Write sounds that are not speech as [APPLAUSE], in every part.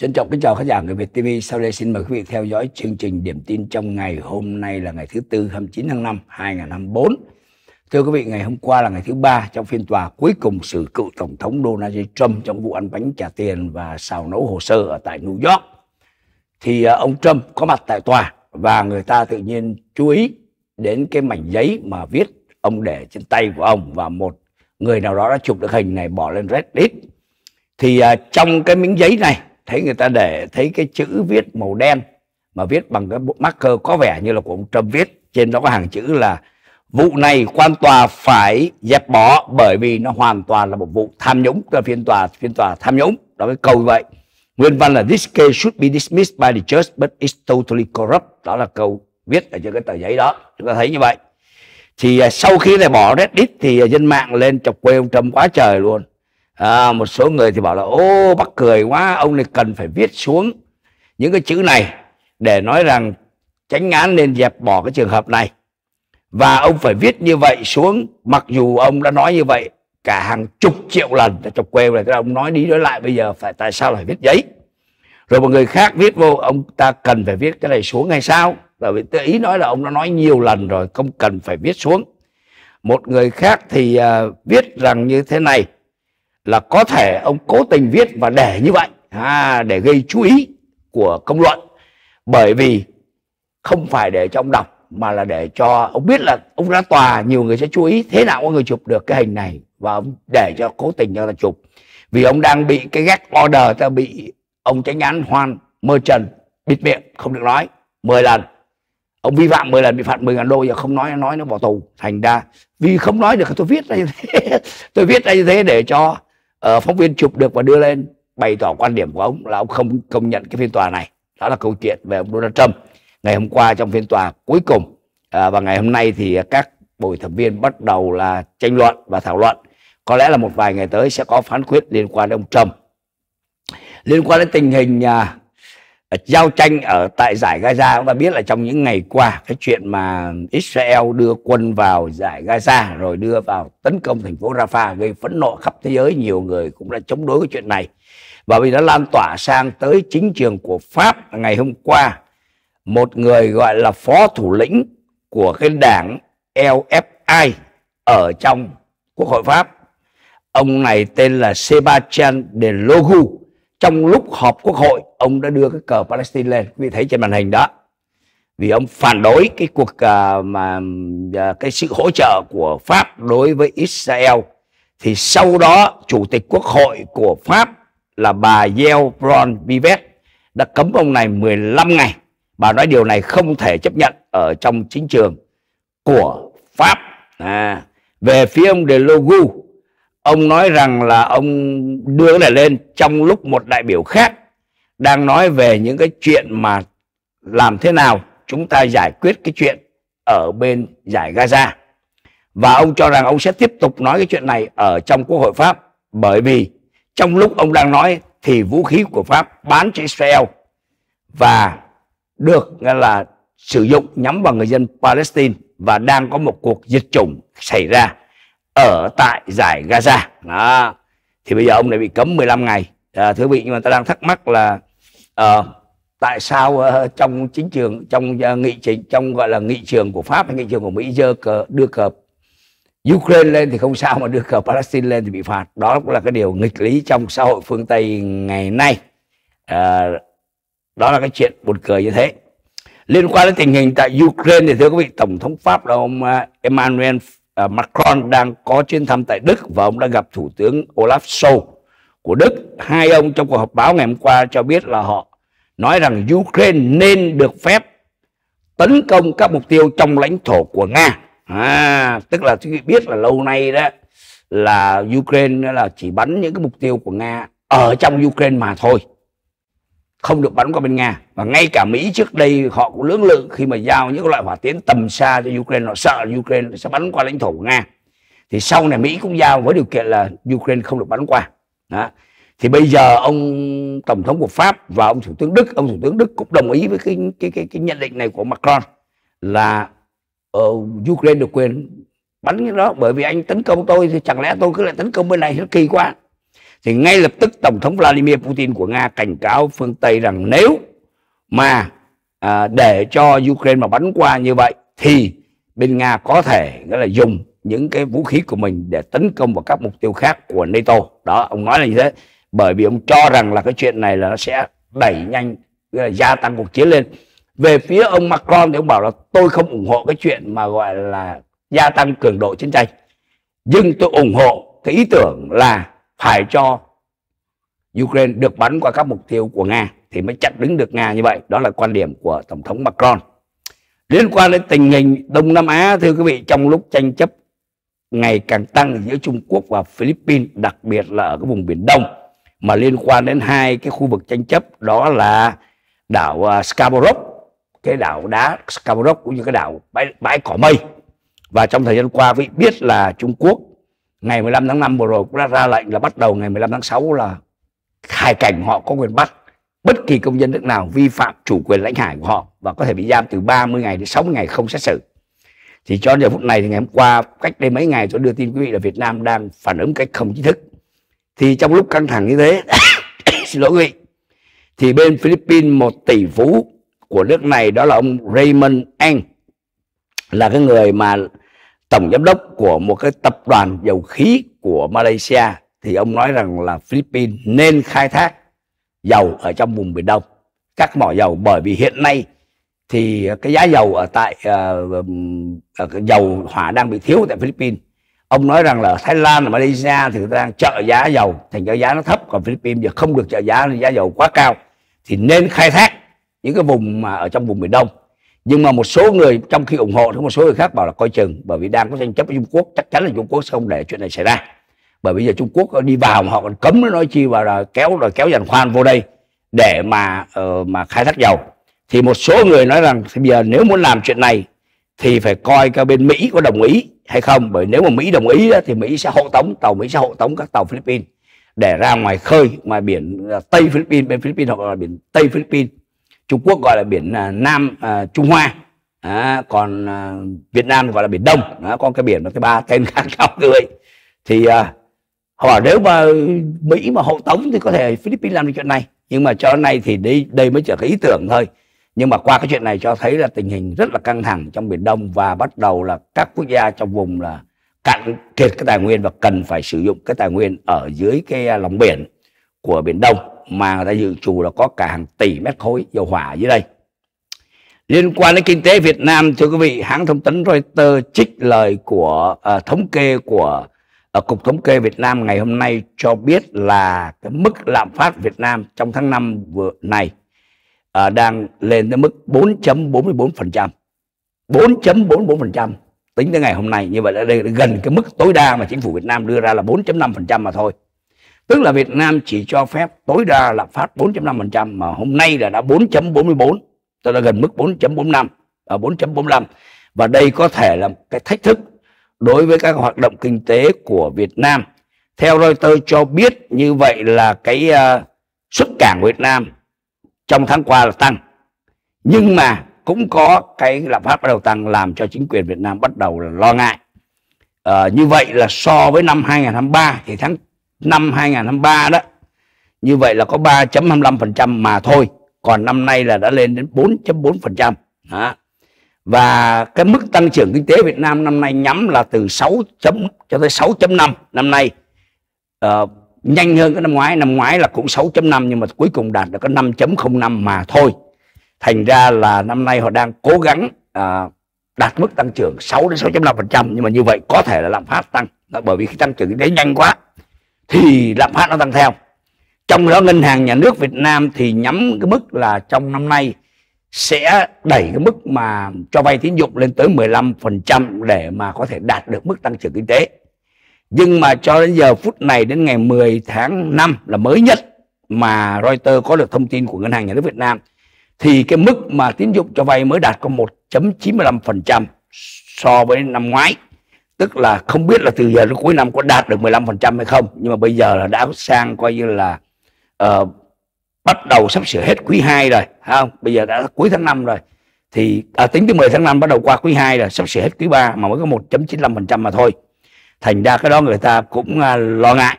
Trân trọng kính chào khán giả người Việt TV. Sau đây xin mời quý vị theo dõi chương trình điểm tin trong ngày hôm nay là ngày thứ tư 29 tháng 5 2024. Thưa quý vị, ngày hôm qua là ngày thứ ba trong phiên tòa cuối cùng xử cựu Tổng thống Donald Trump trong vụ ăn bánh trả tiền và xào nấu hồ sơ ở tại New York. Thì à, ông Trump có mặt tại tòa và người ta tự nhiên chú ý đến cái mảnh giấy mà viết ông để trên tay của ông và một người nào đó đã chụp được hình này bỏ lên Reddit. Thì à, trong cái miếng giấy này thấy người ta để thấy cái chữ viết màu đen mà viết bằng cái marker có vẻ như là của ông Trump viết trên đó có hàng chữ là vụ này quan tòa phải dẹp bỏ bởi vì nó hoàn toàn là một vụ tham nhũng là phiên tòa phiên tòa tham nhũng đó cái câu vậy nguyên văn là this case should be dismissed by the judge but it's totally corrupt đó là câu viết ở trên cái tờ giấy đó chúng ta thấy như vậy thì à, sau khi này bỏ Reddit thì à, dân mạng lên chọc quê ông Trump quá trời luôn à, một số người thì bảo là ô bắt cười quá ông này cần phải viết xuống những cái chữ này để nói rằng tránh án nên dẹp bỏ cái trường hợp này và ông phải viết như vậy xuống mặc dù ông đã nói như vậy cả hàng chục triệu lần trong quê này ông nói đi nói lại bây giờ phải tại sao lại viết giấy rồi một người khác viết vô ông ta cần phải viết cái này xuống hay sao là vì ý nói là ông đã nói nhiều lần rồi không cần phải viết xuống một người khác thì uh, viết rằng như thế này là có thể ông cố tình viết và để như vậy à, để gây chú ý của công luận bởi vì không phải để cho ông đọc mà là để cho ông biết là ông ra tòa nhiều người sẽ chú ý thế nào có người chụp được cái hình này và ông để cho cố tình cho ta chụp vì ông đang bị cái gác order ta bị ông tránh án hoan mơ trần bịt miệng không được nói 10 lần ông vi phạm 10 lần bị phạt 10 ngàn đô giờ không nói nói nó bỏ tù thành ra vì không nói được tôi viết ra như thế [LAUGHS] tôi viết ra như thế để cho uh, phóng viên chụp được và đưa lên bày tỏ quan điểm của ông là ông không công nhận cái phiên tòa này đó là câu chuyện về ông Donald Trump ngày hôm qua trong phiên tòa cuối cùng à, và ngày hôm nay thì các bồi thẩm viên bắt đầu là tranh luận và thảo luận có lẽ là một vài ngày tới sẽ có phán quyết liên quan đến ông Trump liên quan đến tình hình à, Ờ, giao tranh ở tại giải Gaza chúng ta biết là trong những ngày qua cái chuyện mà Israel đưa quân vào giải Gaza rồi đưa vào tấn công thành phố Rafah gây phẫn nộ khắp thế giới nhiều người cũng đã chống đối cái chuyện này và vì nó lan tỏa sang tới chính trường của Pháp ngày hôm qua một người gọi là phó thủ lĩnh của cái đảng LFI ở trong Quốc hội Pháp ông này tên là Sebastian de Logu trong lúc họp quốc hội ông đã đưa cái cờ Palestine lên quý thấy trên màn hình đó vì ông phản đối cái cuộc uh, mà uh, cái sự hỗ trợ của Pháp đối với Israel thì sau đó chủ tịch quốc hội của Pháp là bà Yel Bron Bivet đã cấm ông này 15 ngày bà nói điều này không thể chấp nhận ở trong chính trường của Pháp à, về phía ông De Logu ông nói rằng là ông đưa cái này lên trong lúc một đại biểu khác đang nói về những cái chuyện mà làm thế nào chúng ta giải quyết cái chuyện ở bên giải Gaza. Và ông cho rằng ông sẽ tiếp tục nói cái chuyện này ở trong Quốc hội Pháp bởi vì trong lúc ông đang nói thì vũ khí của Pháp bán cho Israel và được là sử dụng nhắm vào người dân Palestine và đang có một cuộc diệt chủng xảy ra ở tại giải Gaza đó. thì bây giờ ông này bị cấm 15 ngày à, thưa quý vị nhưng mà ta đang thắc mắc là à, tại sao uh, trong chính trường trong uh, nghị trình trong gọi là nghị trường của Pháp hay nghị trường của Mỹ dơ cờ đưa cờ Ukraine lên thì không sao mà đưa cờ Palestine lên thì bị phạt đó cũng là cái điều nghịch lý trong xã hội phương Tây ngày nay à, đó là cái chuyện buồn cười như thế liên quan đến tình hình tại Ukraine thì thưa quý vị tổng thống Pháp là ông Emmanuel Ờ, Macron đang có chuyến thăm tại Đức và ông đã gặp Thủ tướng Olaf Scholz của Đức. Hai ông trong cuộc họp báo ngày hôm qua cho biết là họ nói rằng Ukraine nên được phép tấn công các mục tiêu trong lãnh thổ của Nga. À, tức là quý vị biết là lâu nay đó là Ukraine là chỉ bắn những cái mục tiêu của Nga ở trong Ukraine mà thôi không được bắn qua bên Nga và ngay cả Mỹ trước đây họ cũng lưỡng lự khi mà giao những loại hỏa tiễn tầm xa cho Ukraine họ sợ Ukraine sẽ bắn qua lãnh thổ của Nga thì sau này Mỹ cũng giao với điều kiện là Ukraine không được bắn qua đó thì bây giờ ông tổng thống của Pháp và ông thủ tướng Đức ông thủ tướng Đức cũng đồng ý với cái cái cái, cái nhận định này của Macron là uh, Ukraine được quyền bắn cái đó bởi vì anh tấn công tôi thì chẳng lẽ tôi cứ lại tấn công bên này nó kỳ quá thì ngay lập tức tổng thống Vladimir Putin của Nga cảnh cáo phương Tây rằng nếu mà à, để cho Ukraine mà bắn qua như vậy thì bên Nga có thể nghĩa là dùng những cái vũ khí của mình để tấn công vào các mục tiêu khác của NATO đó ông nói là như thế bởi vì ông cho rằng là cái chuyện này là nó sẽ đẩy nhanh gia tăng cuộc chiến lên về phía ông Macron thì ông bảo là tôi không ủng hộ cái chuyện mà gọi là gia tăng cường độ chiến tranh nhưng tôi ủng hộ cái ý tưởng là phải cho Ukraine được bắn qua các mục tiêu của Nga thì mới chặn đứng được Nga như vậy. Đó là quan điểm của Tổng thống Macron. Liên quan đến tình hình Đông Nam Á, thưa quý vị, trong lúc tranh chấp ngày càng tăng giữa Trung Quốc và Philippines, đặc biệt là ở cái vùng Biển Đông, mà liên quan đến hai cái khu vực tranh chấp đó là đảo à, Scarborough, cái đảo đá Scarborough cũng như cái đảo bãi, bãi cỏ mây. Và trong thời gian qua, vị biết là Trung Quốc ngày 15 tháng 5 vừa rồi cũng đã ra lệnh là bắt đầu ngày 15 tháng 6 là khai cảnh họ có quyền bắt bất kỳ công dân nước nào vi phạm chủ quyền lãnh hải của họ và có thể bị giam từ 30 ngày đến 60 ngày không xét xử. Thì cho giờ phút này thì ngày hôm qua cách đây mấy ngày tôi đưa tin quý vị là Việt Nam đang phản ứng cách không chính thức. Thì trong lúc căng thẳng như thế [COUGHS] xin lỗi quý vị thì bên Philippines một tỷ phú của nước này đó là ông Raymond Eng là cái người mà tổng giám đốc của một cái tập đoàn dầu khí của Malaysia thì ông nói rằng là Philippines nên khai thác dầu ở trong vùng biển Đông các mỏ dầu bởi vì hiện nay thì cái giá dầu ở tại uh, dầu hỏa đang bị thiếu tại Philippines ông nói rằng là Thái Lan và Malaysia thì đang trợ giá dầu thành cho giá nó thấp còn Philippines giờ không được trợ giá nên giá dầu quá cao thì nên khai thác những cái vùng mà ở trong vùng biển Đông nhưng mà một số người trong khi ủng hộ thì một số người khác bảo là coi chừng bởi vì đang có tranh chấp với Trung Quốc chắc chắn là Trung Quốc sẽ không để chuyện này xảy ra bởi bây giờ Trung Quốc đi vào họ còn cấm nó nói chi và là kéo rồi kéo giàn khoan vô đây để mà uh, mà khai thác dầu thì một số người nói rằng bây giờ nếu muốn làm chuyện này thì phải coi cái bên Mỹ có đồng ý hay không bởi nếu mà Mỹ đồng ý thì Mỹ sẽ hộ tống tàu Mỹ sẽ hộ tống các tàu Philippines để ra ngoài khơi ngoài biển ờ, Tây Philippines bên Philippines hoặc là biển Tây Philippines Trung Quốc gọi là biển à, Nam à, Trung Hoa à, còn à, Việt Nam gọi là biển Đông à, có cái biển nó cái ba tên khác [LAUGHS] nhau người thì à, họ bảo nếu mà Mỹ mà hộ tống thì có thể Philippines làm được chuyện này nhưng mà cho nay thì đây đây mới trở cái ý tưởng thôi nhưng mà qua cái chuyện này cho thấy là tình hình rất là căng thẳng trong biển Đông và bắt đầu là các quốc gia trong vùng là cạn kiệt cái tài nguyên và cần phải sử dụng cái tài nguyên ở dưới cái à, lòng biển của biển Đông mà người ta dự trù là có cả hàng tỷ mét khối dầu hỏa dưới đây. Liên quan đến kinh tế Việt Nam, thưa quý vị, hãng thông tấn Reuters trích lời của uh, thống kê của uh, Cục Thống kê Việt Nam ngày hôm nay cho biết là cái mức lạm phát Việt Nam trong tháng 5 vừa này uh, đang lên tới mức 4.44%. 4.44% tính tới ngày hôm nay như vậy là đây gần cái mức tối đa mà chính phủ Việt Nam đưa ra là 4.5% mà thôi Tức là Việt Nam chỉ cho phép tối đa là phát 4.5% mà hôm nay là đã 4.44, tức là gần mức 4.45, 4.45. À, Và đây có thể là cái thách thức đối với các hoạt động kinh tế của Việt Nam. Theo Reuters cho biết như vậy là cái uh, xuất cảng Việt Nam trong tháng qua là tăng. Nhưng mà cũng có cái lạm phát bắt đầu tăng làm cho chính quyền Việt Nam bắt đầu là lo ngại. À, như vậy là so với năm 2023 thì tháng năm 2023 đó như vậy là có 3.25% mà thôi còn năm nay là đã lên đến 4.4% đó. và cái mức tăng trưởng kinh tế Việt Nam năm nay nhắm là từ 6 chấm cho tới 6.5 năm nay uh, nhanh hơn cái năm ngoái năm ngoái là cũng 6.5 nhưng mà cuối cùng đạt được có 5.05 mà thôi thành ra là năm nay họ đang cố gắng uh, đạt mức tăng trưởng 6 đến 6.5% nhưng mà như vậy có thể là lạm phát tăng bởi vì khi tăng trưởng kinh tế nhanh quá thì lạm phát nó tăng theo trong đó ngân hàng nhà nước Việt Nam thì nhắm cái mức là trong năm nay sẽ đẩy cái mức mà cho vay tín dụng lên tới 15% để mà có thể đạt được mức tăng trưởng kinh tế. Nhưng mà cho đến giờ phút này đến ngày 10 tháng 5 là mới nhất mà Reuters có được thông tin của Ngân hàng Nhà nước Việt Nam thì cái mức mà tín dụng cho vay mới đạt có 1.95% so với năm ngoái tức là không biết là từ giờ đến cuối năm có đạt được 15% hay không nhưng mà bây giờ là đã sang coi như là uh, bắt đầu sắp sửa hết quý 2 rồi ha không bây giờ đã cuối tháng 5 rồi thì à, tính từ 10 tháng 5 bắt đầu qua quý 2 rồi sắp sửa hết quý 3 mà mới có 1.95% mà thôi thành ra cái đó người ta cũng uh, lo ngại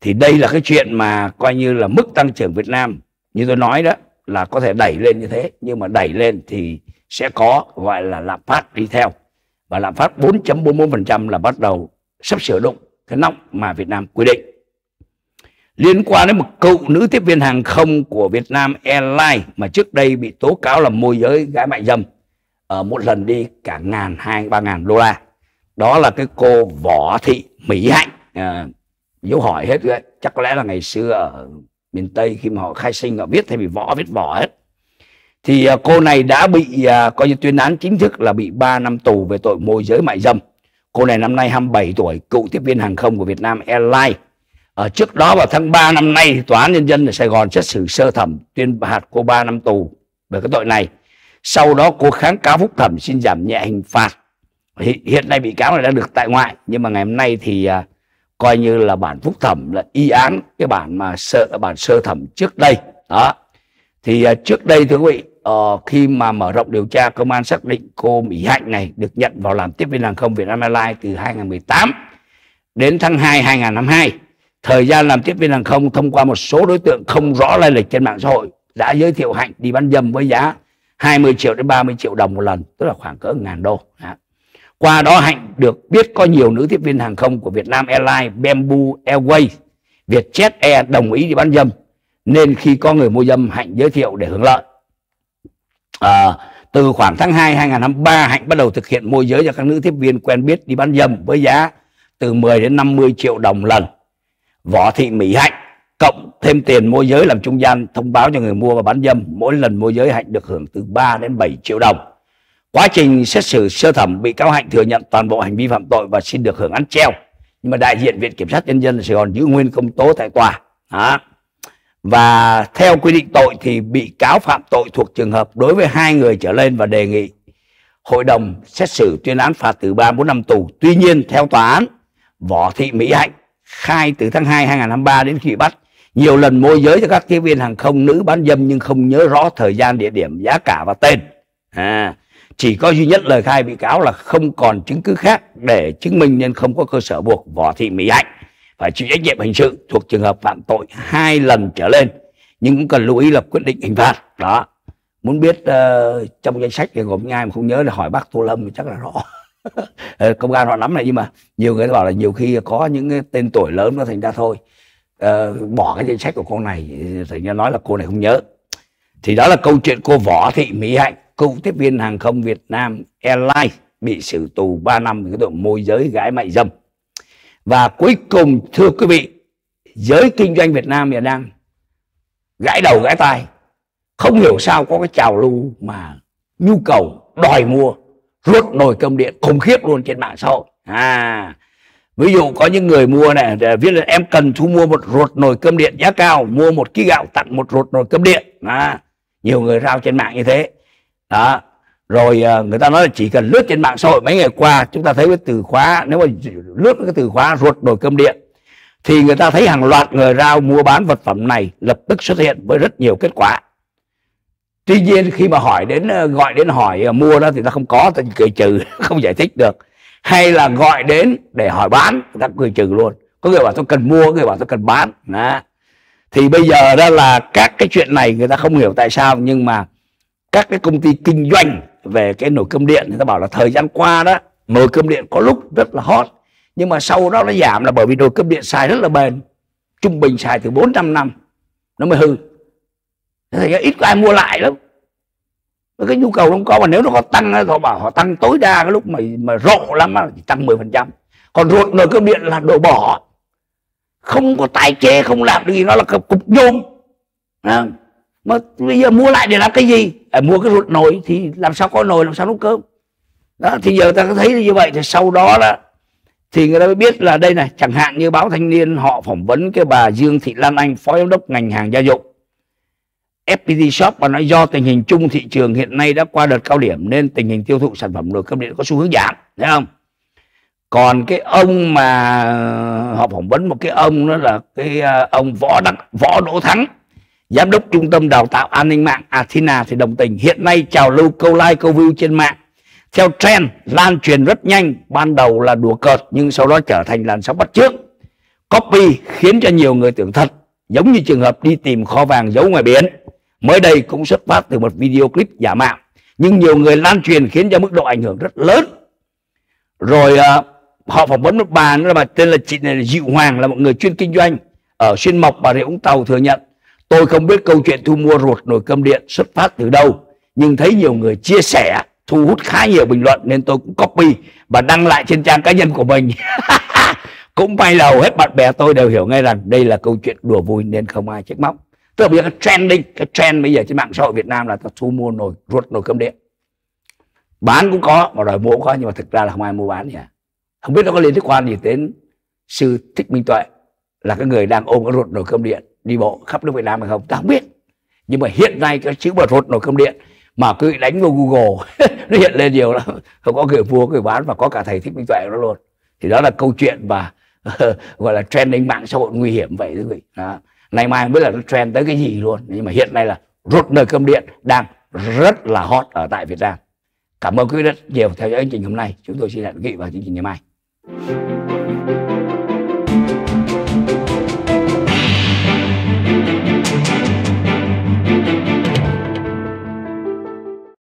thì đây là cái chuyện mà coi như là mức tăng trưởng Việt Nam như tôi nói đó là có thể đẩy lên như thế nhưng mà đẩy lên thì sẽ có gọi là lạm phát đi theo và lạm phát 4.44% là bắt đầu sắp sửa đụng cái nóc mà Việt Nam quy định. Liên quan đến một cựu nữ tiếp viên hàng không của Việt Nam Airlines mà trước đây bị tố cáo là môi giới gái mại dâm ở ờ, một lần đi cả ngàn hai ba ngàn đô la đó là cái cô võ thị mỹ hạnh à, dấu hỏi hết rồi chắc có lẽ là ngày xưa ở miền tây khi mà họ khai sinh họ viết thay bị võ viết võ hết thì à, cô này đã bị à, coi như tuyên án chính thức là bị 3 năm tù về tội môi giới mại dâm. Cô này năm nay 27 tuổi, cựu tiếp viên hàng không của Việt Nam Airlines. Ở trước đó vào tháng 3 năm nay, Tòa án Nhân dân ở Sài Gòn xét xử sơ thẩm tuyên phạt cô 3 năm tù về cái tội này. Sau đó cô kháng cáo phúc thẩm xin giảm nhẹ hình phạt. Hiện nay bị cáo này đã được tại ngoại, nhưng mà ngày hôm nay thì à, coi như là bản phúc thẩm là y án cái bản mà sợ bản sơ thẩm trước đây. Đó. Thì trước đây thưa quý vị, uh, khi mà mở rộng điều tra công an xác định cô Mỹ Hạnh này được nhận vào làm tiếp viên hàng không Nam Airlines từ 2018 đến tháng 2 2022 thời gian làm tiếp viên hàng không thông qua một số đối tượng không rõ lai lịch trên mạng xã hội đã giới thiệu Hạnh đi bán dâm với giá 20 triệu đến 30 triệu đồng một lần tức là khoảng cỡ ngàn đô Đã. Dạ. qua đó Hạnh được biết có nhiều nữ tiếp viên hàng không của Nam Airlines, Bamboo Airways, Vietjet Air đồng ý đi bán dâm nên khi có người mua dâm Hạnh giới thiệu để hưởng lợi à, từ khoảng tháng 2 2023 Hạnh bắt đầu thực hiện môi giới cho các nữ tiếp viên quen biết đi bán dâm với giá từ 10 đến 50 triệu đồng lần. Võ Thị Mỹ Hạnh cộng thêm tiền môi giới làm trung gian thông báo cho người mua và bán dâm, mỗi lần môi giới Hạnh được hưởng từ 3 đến 7 triệu đồng. Quá trình xét xử sơ thẩm bị cáo Hạnh thừa nhận toàn bộ hành vi phạm tội và xin được hưởng án treo. Nhưng mà đại diện Viện Kiểm sát Nhân dân Sài Gòn giữ nguyên công tố tại tòa. Đó và theo quy định tội thì bị cáo phạm tội thuộc trường hợp đối với hai người trở lên và đề nghị hội đồng xét xử tuyên án phạt từ 3 4 năm tù. Tuy nhiên theo tòa án, Võ Thị Mỹ Hạnh khai từ tháng 2 2023 đến khi bị bắt nhiều lần môi giới cho các tiếp viên hàng không nữ bán dâm nhưng không nhớ rõ thời gian, địa điểm, giá cả và tên. À, chỉ có duy nhất lời khai bị cáo là không còn chứng cứ khác để chứng minh nên không có cơ sở buộc Võ Thị Mỹ Hạnh phải chịu trách nhiệm hình sự thuộc trường hợp phạm tội hai lần trở lên nhưng cũng cần lưu ý là quyết định hình phạt đó muốn biết uh, trong danh sách thì gồm những ai mà không nhớ là hỏi bác tô lâm chắc là rõ [LAUGHS] ờ, công an họ lắm này nhưng mà nhiều người bảo là nhiều khi có những cái tên tuổi lớn nó thành ra thôi uh, bỏ cái danh sách của cô này thành ra nói là cô này không nhớ thì đó là câu chuyện cô võ thị mỹ hạnh cựu tiếp viên hàng không việt nam airlines bị xử tù 3 năm vì cái tội môi giới gái mại dâm và cuối cùng thưa quý vị giới kinh doanh Việt Nam hiện đang gãi đầu gãi tai không hiểu sao có cái trào lưu mà nhu cầu đòi mua ruột nồi cơm điện khủng khiếp luôn trên mạng xã hội à ví dụ có những người mua này viết là em cần thu mua một ruột nồi cơm điện giá cao mua một ký gạo tặng một ruột nồi cơm điện à nhiều người rao trên mạng như thế đó rồi à, người ta nói là chỉ cần lướt trên mạng xã hội mấy ngày qua chúng ta thấy cái từ khóa nếu mà lướt cái từ khóa ruột nồi cơm điện thì người ta thấy hàng loạt người rao mua bán vật phẩm này lập tức xuất hiện với rất nhiều kết quả tuy nhiên khi mà hỏi đến à, gọi đến hỏi à, mua đó thì ta không có ta cười trừ [LAUGHS] không giải thích được hay là gọi đến để hỏi bán người ta cười trừ luôn có người bảo tôi cần mua có người bảo tôi cần bán đó. thì bây giờ đó là các cái chuyện này người ta không hiểu tại sao nhưng mà các cái công ty kinh doanh về cái nồi cơm điện người ta bảo là thời gian qua đó nồi cơm điện có lúc rất là hot nhưng mà sau đó nó giảm là bởi vì nồi cơm điện xài rất là bền trung bình xài từ 4 5 năm nó mới hư thì ít có ai mua lại lắm cái nhu cầu không có mà nếu nó có tăng họ bảo họ tăng tối đa cái lúc mà mà rộ lắm mà chỉ tăng 10% còn ruột nồi cơm điện là đồ bỏ không có tái chế không làm được gì nó là cục nhôm mà bây giờ mua lại để làm cái gì à, mua cái ruột nồi thì làm sao có nồi làm sao nấu cơm đó thì giờ ta thấy như vậy thì sau đó đó thì người ta mới biết là đây này chẳng hạn như báo thanh niên họ phỏng vấn cái bà Dương Thị Lan Anh phó giám đốc ngành hàng gia dụng FPT Shop và nói do tình hình chung thị trường hiện nay đã qua đợt cao điểm nên tình hình tiêu thụ sản phẩm đồ cơm điện có xu hướng giảm thấy không còn cái ông mà họ phỏng vấn một cái ông đó là cái à, ông võ đắc võ đỗ thắng Giám đốc Trung tâm Đào tạo An ninh mạng Athena thì đồng tình hiện nay trào lưu câu like câu view trên mạng theo trend lan truyền rất nhanh ban đầu là đùa cợt nhưng sau đó trở thành làn sóng bắt trước copy khiến cho nhiều người tưởng thật giống như trường hợp đi tìm kho vàng giấu ngoài biển mới đây cũng xuất phát từ một video clip giả mạo nhưng nhiều người lan truyền khiến cho mức độ ảnh hưởng rất lớn rồi uh, họ phỏng vấn một bà nữa mà tên là chị này là Diệu Hoàng là một người chuyên kinh doanh ở xuyên mộc bà rịa vũng tàu thừa nhận Tôi không biết câu chuyện thu mua ruột nồi cơm điện xuất phát từ đâu, nhưng thấy nhiều người chia sẻ, thu hút khá nhiều bình luận nên tôi cũng copy và đăng lại trên trang cá nhân của mình. [LAUGHS] cũng may là hầu hết bạn bè tôi đều hiểu ngay rằng đây là câu chuyện đùa vui nên không ai trách móc. Tức là cái trending, cái trend bây giờ trên mạng xã hội Việt Nam là thu mua nồi ruột nồi cơm điện. Bán cũng có, mà đòi mua cũng có nhưng mà thực ra là không ai mua bán nhỉ. Không biết nó có liên quan gì đến sư Thích Minh Tuệ là cái người đang ôm cái ruột nồi cơm điện đi bộ khắp nước Việt Nam hay không ta không biết nhưng mà hiện nay cái chữ bột hột nồi cơm điện mà cứ đánh vào Google [LAUGHS] nó hiện lên nhiều lắm không có người mua người bán và có cả thầy thích minh tuệ đó luôn thì đó là câu chuyện và [LAUGHS] gọi là trend đánh mạng xã hội nguy hiểm vậy quý vị đó. nay mai không biết là nó trend tới cái gì luôn nhưng mà hiện nay là rột nồi cơm điện đang rất là hot ở tại Việt Nam cảm ơn quý vị rất nhiều theo dõi chương trình hôm nay chúng tôi xin hẹn quý vị vào chương trình ngày mai